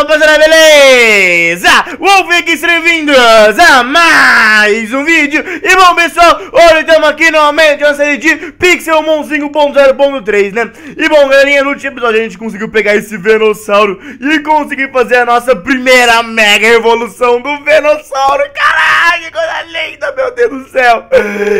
Vamos a la beleza? Wolfgang, sejam bem-vindos a mais um vídeo E bom pessoal, hoje estamos aqui novamente na série de Pixel Mon 5.0.3, né? E bom galerinha, no último episódio a gente conseguiu pegar esse Venossauro E conseguir fazer a nossa primeira mega evolução do Venossauro Caralho, que coisa linda, meu Deus do céu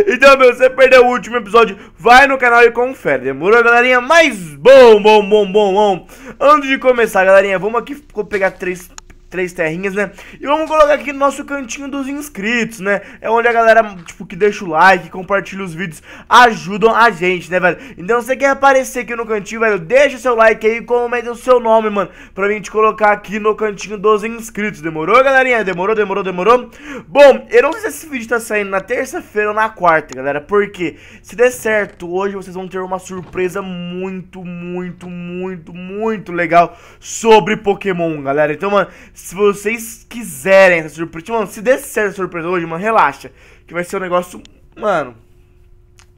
Então, meu, se você perdeu o último episódio, vai no canal e confere Demorou, galerinha? Mas bom, bom, bom, bom, bom Antes de começar, galerinha, vamos aqui pegar três três terrinhas, né? E vamos colocar aqui no nosso cantinho dos inscritos, né? É onde a galera, tipo, que deixa o like, compartilha os vídeos, ajudam a gente, né, velho? Então, se você quer aparecer aqui no cantinho, velho, deixa o seu like aí e comenta o seu nome, mano, pra mim te colocar aqui no cantinho dos inscritos. Demorou, galerinha? Demorou, demorou, demorou? Bom, eu não sei se esse vídeo tá saindo na terça-feira ou na quarta, galera, porque se der certo, hoje vocês vão ter uma surpresa muito, muito, muito, muito legal sobre Pokémon, galera. Então, mano, se vocês quiserem essa surpresa. Tipo, mano, se der certo a surpresa hoje, mano, relaxa. Que vai ser um negócio. Mano,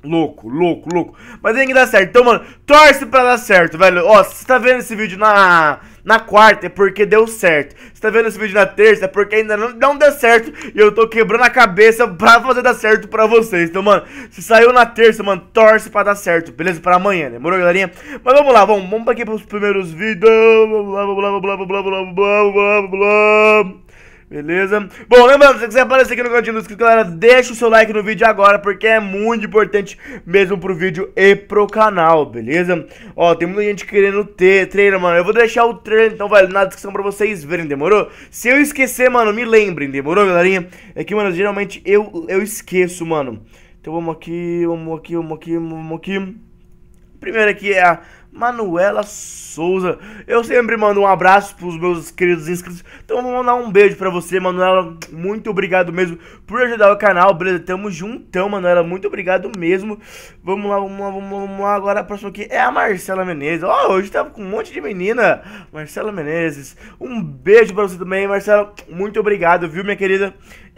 Louco, louco, louco. Mas tem que dar certo. Então, mano, torce pra dar certo, velho. Ó, se você tá vendo esse vídeo na, na quarta, é porque deu certo. Se tá vendo esse vídeo na terça, é porque ainda não, não deu certo. E eu tô quebrando a cabeça pra fazer dar certo pra vocês. Então, mano, se saiu na terça, mano, torce pra dar certo, beleza? Pra amanhã, demorou, né? galerinha? Mas vamos lá, vamos, vamos aqui pros primeiros vídeos. lá, vamos lá, vamos lá, vamos lá, vamos lá. Vamos lá. Beleza? Bom, lembrando, se você quiser aparecer aqui no cantinho dos inscritos, galera, deixa o seu like no vídeo agora, porque é muito importante mesmo pro vídeo e pro canal, beleza? Ó, tem muita gente querendo ter trailer, mano. Eu vou deixar o trailer, então, velho, na descrição pra vocês verem, demorou? Se eu esquecer, mano, me lembrem, demorou, galerinha? É que, mano, geralmente eu, eu esqueço, mano. Então vamos aqui, vamos aqui, vamos aqui, vamos aqui. Primeiro aqui é a Manuela Souza. Eu sempre mando um abraço pros meus queridos inscritos. Então vou mandar um beijo para você, Manuela. Muito obrigado mesmo por ajudar o canal, beleza? Tamo juntão, Manuela. Muito obrigado mesmo. Vamos lá, vamos lá, vamos lá. Vamos lá. Agora a próxima aqui é a Marcela Menezes. Ó, oh, hoje tava com um monte de menina. Marcela Menezes. Um beijo para você também, Marcela. Muito obrigado, viu, minha querida?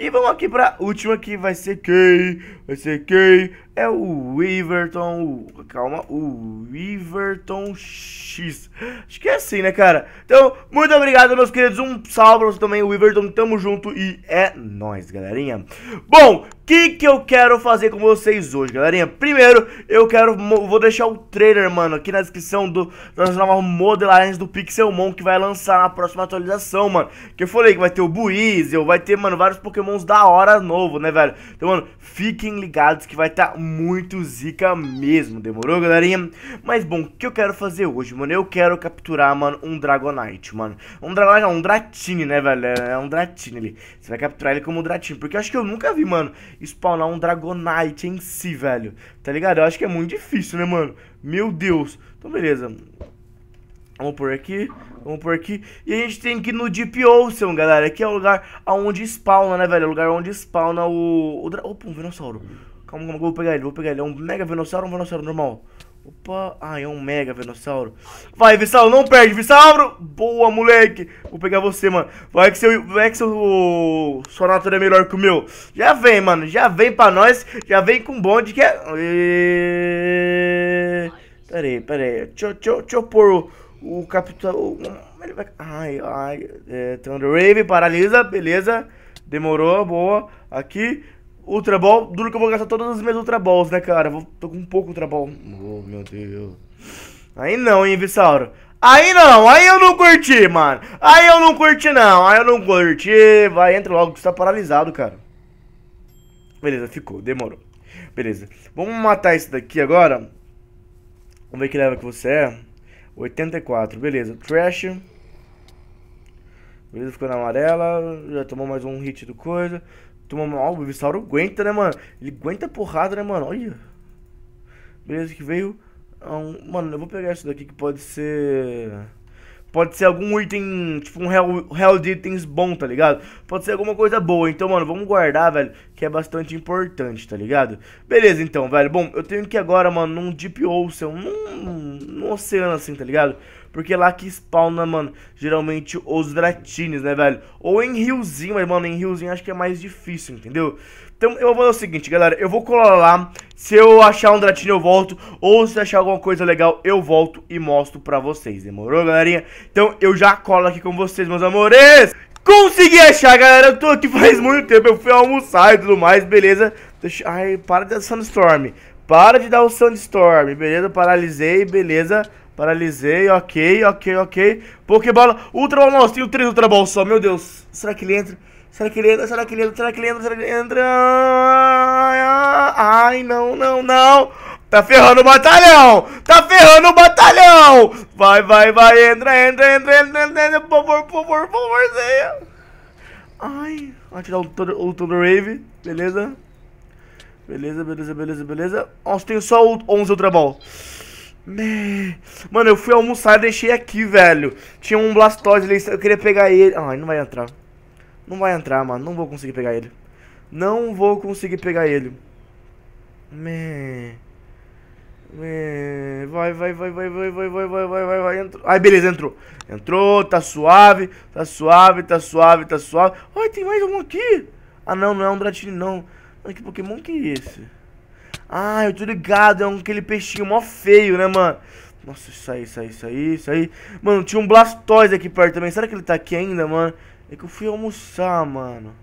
E vamos aqui pra última que vai ser quem? Vai ser quem? É o Weaverton. Calma, o Weaverton X. Acho que é assim, né, cara? Então, muito obrigado, meus queridos. Um salve pra você também, Weaverton. Tamo junto e é nóis, galerinha. Bom, que que eu quero fazer com vocês hoje, galerinha? Primeiro, eu quero, vou deixar o trailer, mano, aqui na descrição do, das novas modelagens do Pixelmon que vai lançar na próxima atualização, mano. Que eu falei que vai ter o Buizel, vai ter, mano, vários pokémons da hora novo, né, velho? Então, mano, fiquem ligados que vai estar tá muito zica mesmo, demorou, galerinha? Mas, bom, o que eu quero fazer hoje, mano? Eu quero capturar, mano, um Dragonite, mano. Um Dragonite, não, um Dratini, né, velho? É, é um Dratini ali. Você vai capturar ele como um Dratini, porque eu acho que eu nunca vi, mano, spawnar um Dragonite em si, velho. Tá ligado? Eu acho que é muito difícil, né, mano? Meu Deus. Então, beleza. Vamos por aqui, vamos por aqui. E a gente tem que ir no Deep Ocean, galera. Aqui é o lugar onde spawna, né, velho? É o lugar onde spawna o... o dra... Opa, um Venossauro. Calma, calma, vou pegar ele, vou pegar ele. É um mega Venossauro ou um Venossauro normal? Opa, ai é um mega venossauro. Vai, Vissauro, não perde, Vissauro! Boa, moleque! Vou pegar você, mano. Vai que seu, vai que seu sonatura é melhor que o meu. Já vem, mano, já vem pra nós, já vem com bonde que é... peraí Pera aí, pera aí. Deixa, deixa, deixa eu pôr o, o capitão... O... Ele vai... Ai, ai... É, Thunder Rave, paralisa, beleza. Demorou, boa. Aqui... Ultra Ball, duro que eu vou gastar todas as minhas Ultra Balls, né, cara? Vou, tô com um pouco Ultra Ball. Oh, meu Deus. Aí não, hein, Vissauro. Aí não, aí eu não curti, mano. Aí eu não curti, não. Aí eu não curti. Vai, entra logo, você tá paralisado, cara. Beleza, ficou, demorou. Beleza. Vamos matar esse daqui agora. Vamos ver que leva que você é. 84, beleza. Trash. Beleza, ficou na amarela. Já tomou mais um hit do coisa. Toma mal, o Vivissauro aguenta, né, mano? Ele aguenta porrada, né, mano? Olha. Beleza, que veio. Ah, um... Mano, eu vou pegar isso daqui que pode ser. Pode ser algum item, tipo um real, de itens bom, tá ligado? Pode ser alguma coisa boa. Então, mano, vamos guardar, velho, que é bastante importante, tá ligado? Beleza, então, velho. Bom, eu tenho que agora, mano, num Deep Ocean, num, num oceano assim, tá ligado? Porque lá que spawna, mano, geralmente os Dratines, né, velho? Ou em riozinho, mas, mano, em riozinho acho que é mais difícil, entendeu? Então eu vou fazer o seguinte, galera, eu vou colar lá, se eu achar um dratine eu volto, ou se achar alguma coisa legal eu volto e mostro pra vocês, demorou, galerinha? Então eu já colo aqui com vocês, meus amores! Consegui achar, galera, eu tô aqui faz muito tempo, eu fui almoçar e tudo mais, beleza? Deixa... Ai, para de dar Sandstorm, para de dar o Sandstorm, beleza? Paralisei, beleza? Paralisei, ok, ok, ok. Pokébola, Ultra Ball, nossa, tenho três Ultra Ball só, meu Deus. Será que ele entra? Será que ele entra? Será que ele entra? Será que ele entra? Será que ele entra? Ai, não, não, não. Tá ferrando o batalhão! Tá ferrando o batalhão! Vai, vai, vai, entra, entra, entra, entra, entra, entra. por favor, por favor, por favorzinho. Ai, vou tirar o, o Thunder Rave, beleza? Beleza, beleza, beleza, beleza. Nossa, tenho só 11 Ultra Ball. Né? Mano, eu fui almoçar e deixei aqui, velho. Tinha um Blastoise ali, eu queria pegar ele. Ah, ah, não vai entrar. Não vai entrar, mano. Não vou conseguir pegar ele. Não vou conseguir pegar ele. Meh. Man. Vai, vai, vai, vai, vai, vai, vai, vai, vai, vai, vai. Entrou. Ai, beleza, entrou. Entrou, tá suave, tá suave, tá suave, tá suave. Ai, tem mais um aqui. Ah, não, não é um Dratini, não. Mas que Pokémon que é esse? Ah, eu tô ligado, é aquele peixinho mó feio, né, mano? Nossa, isso aí, isso aí, isso aí, isso aí. Mano, tinha um Blastoise aqui perto também. Será que ele tá aqui ainda, mano? É que eu fui almoçar, mano.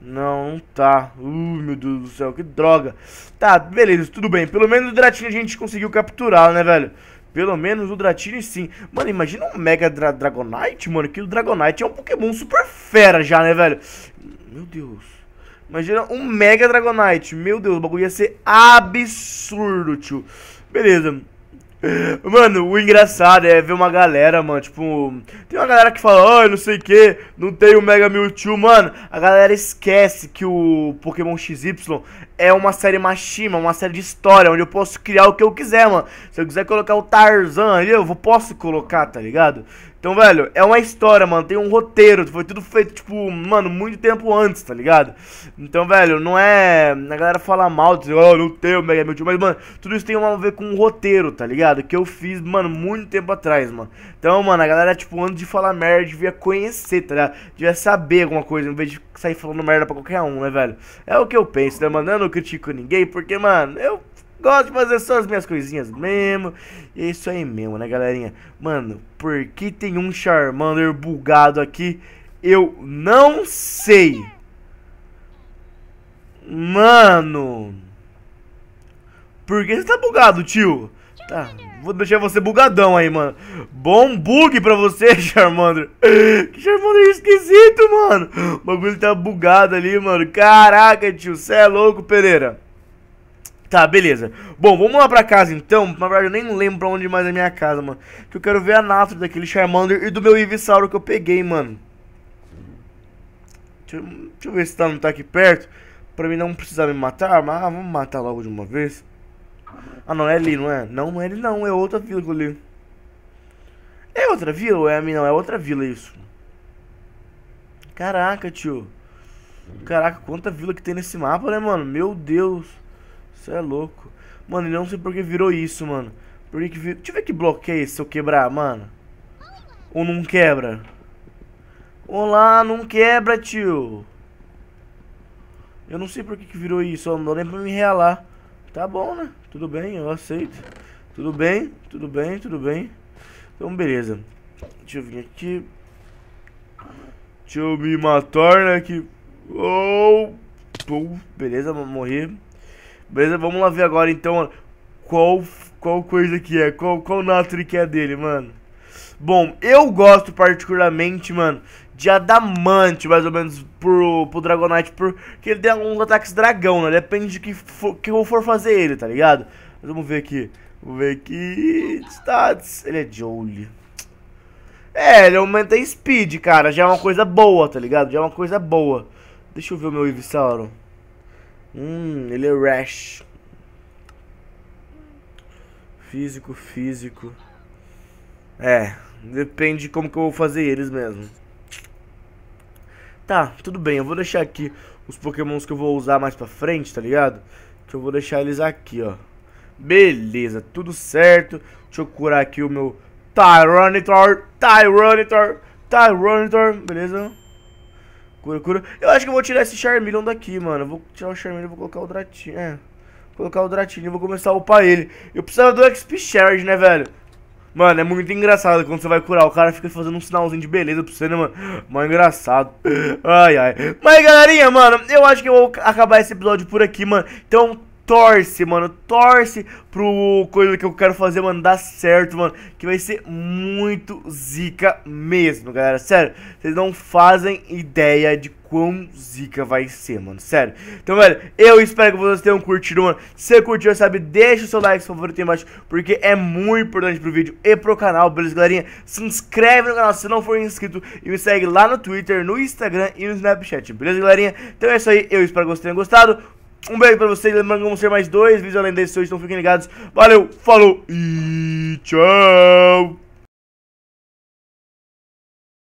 Não, não tá. Uh, meu Deus do céu, que droga. Tá, beleza, tudo bem. Pelo menos o Dratini a gente conseguiu capturar, né, velho? Pelo menos o Dratini sim. Mano, imagina um Mega Dra Dragonite, mano. Que o Dragonite é um Pokémon super fera já, né, velho? Meu Deus. Imagina um Mega Dragonite. Meu Deus, o bagulho ia ser absurdo, tio. Beleza. Mano, o engraçado é ver uma galera, mano, tipo... Tem uma galera que fala, ai, oh, não sei o que, não tem o Mega Mewtwo, mano. A galera esquece que o Pokémon XY é uma série machima, uma série de história, onde eu posso criar o que eu quiser, mano. Se eu quiser colocar o Tarzan ali, eu posso colocar, tá ligado? Então, velho, é uma história, mano. Tem um roteiro. Foi tudo feito, tipo, mano, muito tempo antes, tá ligado? Então, velho, não é. A galera fala mal, dizer oh, ah, não tem o Mega Man Mas, mano, tudo isso tem uma a ver com um roteiro, tá ligado? Que eu fiz, mano, muito tempo atrás, mano. Então, mano, a galera, tipo, antes de falar merda, devia conhecer, tá ligado? Devia saber alguma coisa, em vez de sair falando merda pra qualquer um, né, velho? É o que eu penso, né, mano? Eu não critico ninguém, porque, mano, eu Gosto de fazer só as minhas coisinhas mesmo. E é isso aí mesmo, né, galerinha? Mano, por que tem um Charmander bugado aqui? Eu não sei. Mano. Por que você tá bugado, tio? Tá, vou deixar você bugadão aí, mano. Bom bug pra você, Charmander. Que Charmander esquisito, mano. O bagulho tá bugado ali, mano. Caraca, tio, você é louco, Pereira. Tá, beleza. Bom, vamos lá pra casa então. Na verdade, eu nem lembro pra onde mais é a minha casa, mano. Que eu quero ver a Natro daquele Charmander e do meu Ivisauro que eu peguei, mano. Deixa, deixa eu ver se tá, não tá aqui perto. Pra mim não precisar me matar, ah, mas ah, vamos matar logo de uma vez. Ah, não, é ali, não é? Não, não é ele não, é outra vila ali. É outra vila ou é a minha? Não, é outra vila isso. Caraca, tio. Caraca, quanta vila que tem nesse mapa, né, mano? Meu Deus. Você é louco. Mano, eu não sei porque virou isso, mano. Por que que Deixa eu ver que bloqueia é se eu quebrar, mano. Ou não quebra? Olá, não quebra, tio. Eu não sei por que que virou isso, eu não dou nem pra me realar. Tá bom, né? Tudo bem, eu aceito. Tudo bem, tudo bem, tudo bem. Então, beleza. Deixa eu vir aqui. Deixa eu me matar, né? Que... Oh! Beleza, morri. Beleza? Vamos lá ver agora então qual, qual coisa que é, qual, qual natri que é dele, mano. Bom, eu gosto particularmente, mano, de adamante, mais ou menos, pro, pro Dragonite, porque ele tem alguns ataques dragão, né? Depende de que, for, que eu for fazer ele, tá ligado? Mas vamos ver aqui. Vamos ver aqui. Stats. Ele é Jolie. É, ele aumenta em speed, cara. Já é uma coisa boa, tá ligado? Já é uma coisa boa. Deixa eu ver o meu Ivysauro. Hum, ele é rash. Físico, físico. É, depende de como que eu vou fazer eles mesmo. Tá, tudo bem, eu vou deixar aqui os pokémons que eu vou usar mais pra frente, tá ligado? Que eu vou deixar eles aqui, ó. Beleza, tudo certo. Deixa eu curar aqui o meu Tyranitar, Tyranitar, Tyranitar, beleza? Cura, cura. Eu acho que eu vou tirar esse Charmeleon daqui, mano. Eu vou tirar o Charmeleon e vou colocar o Dratini. É. Vou colocar o Dratini e vou começar a upar ele. Eu precisava do XP Charge, né, velho? Mano, é muito engraçado quando você vai curar. O cara fica fazendo um sinalzinho de beleza pra você, né, mano? Mó engraçado. Ai, ai. Mas, galerinha, mano, eu acho que eu vou acabar esse episódio por aqui, mano. Então, torce, mano, torce pro coisa que eu quero fazer, mano, dar certo, mano, que vai ser muito zica mesmo, galera, sério, vocês não fazem ideia de quão zica vai ser, mano, sério. Então, velho, eu espero que vocês tenham curtido, mano, se você curtiu, sabe, deixa o seu like, seu favorito aí embaixo, porque é muito importante pro vídeo e pro canal, beleza, galerinha? Se inscreve no canal se não for inscrito e me segue lá no Twitter, no Instagram e no Snapchat, beleza, galerinha? Então é isso aí, eu espero que vocês tenham gostado, um beijo pra vocês, lembrando que vamos ser mais dois vídeos além desse hoje, então fiquem ligados. Valeu, falou e tchau!